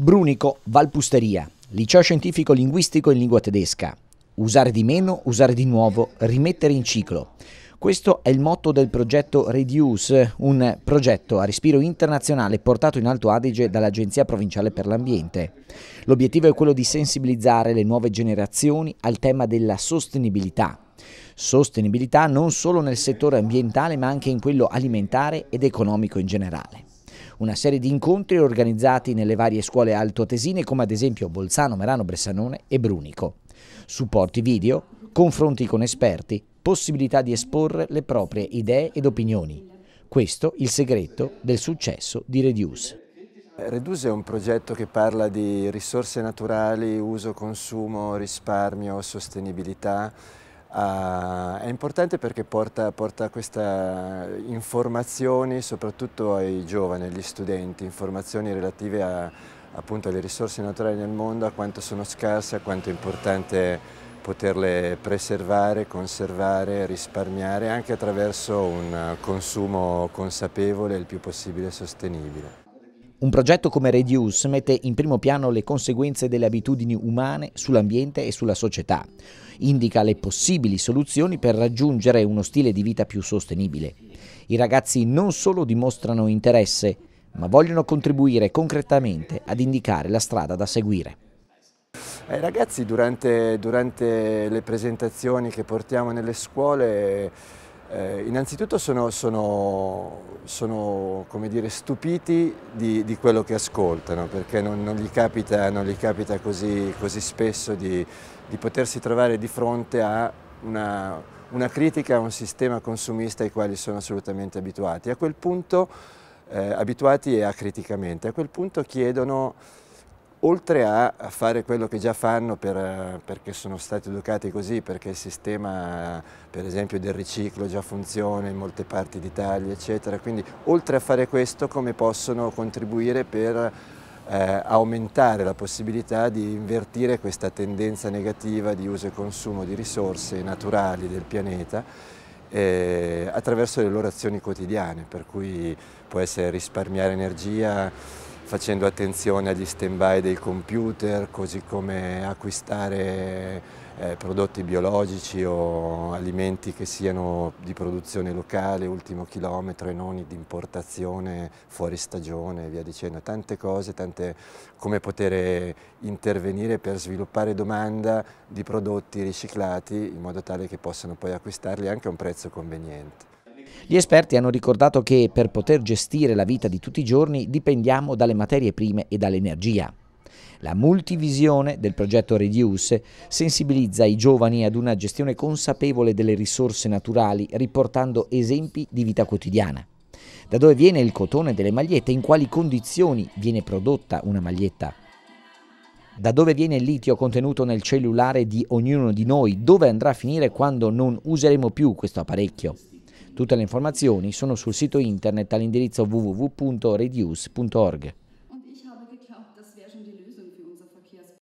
Brunico, Valpusteria, liceo scientifico linguistico in lingua tedesca. Usare di meno, usare di nuovo, rimettere in ciclo. Questo è il motto del progetto Reduce, un progetto a respiro internazionale portato in Alto Adige dall'Agenzia Provinciale per l'Ambiente. L'obiettivo è quello di sensibilizzare le nuove generazioni al tema della sostenibilità. Sostenibilità non solo nel settore ambientale ma anche in quello alimentare ed economico in generale una serie di incontri organizzati nelle varie scuole altoatesine come ad esempio Bolzano, Merano, Bressanone e Brunico. Supporti video, confronti con esperti, possibilità di esporre le proprie idee ed opinioni. Questo il segreto del successo di Reduce. Reduce è un progetto che parla di risorse naturali, uso, consumo, risparmio, sostenibilità Uh, è importante perché porta, porta queste informazioni soprattutto ai giovani, agli studenti, informazioni relative a, appunto, alle risorse naturali nel mondo, a quanto sono scarse, a quanto è importante poterle preservare, conservare, risparmiare anche attraverso un consumo consapevole e il più possibile sostenibile. Un progetto come Reduce mette in primo piano le conseguenze delle abitudini umane sull'ambiente e sulla società, indica le possibili soluzioni per raggiungere uno stile di vita più sostenibile. I ragazzi non solo dimostrano interesse, ma vogliono contribuire concretamente ad indicare la strada da seguire. Eh, ragazzi durante, durante le presentazioni che portiamo nelle scuole eh, innanzitutto sono, sono, sono dire, stupiti di, di, quello che ascoltano, perché non, non gli capita, non gli capita così, così, spesso di, di, potersi trovare di fronte a una, una, critica a un sistema consumista ai quali sono assolutamente abituati. A quel punto, eh, abituati e acriticamente, a quel punto chiedono oltre a, fare quello che già fanno per, eh, perché sono stati educati così, perché il sistema per esempio del riciclo già funziona in molte parti d'Italia eccetera, quindi oltre a fare questo come possono contribuire per eh, aumentare la possibilità di invertire questa tendenza negativa di uso e consumo di risorse naturali del pianeta eh, attraverso le loro azioni quotidiane, per cui può essere risparmiare energia, facendo attenzione agli stand-by dei computer, così come acquistare eh, prodotti biologici o alimenti che siano di produzione locale, ultimo chilometro e non di importazione fuori stagione e via dicendo. Tante cose, tante, come poter intervenire per sviluppare domanda di prodotti riciclati in modo tale che possano poi acquistarli anche a un prezzo conveniente. Gli esperti hanno ricordato che per poter gestire la vita di tutti i giorni dipendiamo dalle materie prime e dall'energia. La multivisione del progetto Reduce sensibilizza i giovani ad una gestione consapevole delle risorse naturali, riportando esempi di vita quotidiana. Da dove viene il cotone delle magliette? In quali condizioni viene prodotta una maglietta? Da dove viene il litio contenuto nel cellulare di ognuno di noi? Dove andrà a finire quando non useremo più questo apparecchio? Tutte le informazioni sono sul sito internet all'indirizzo www.reduce.org.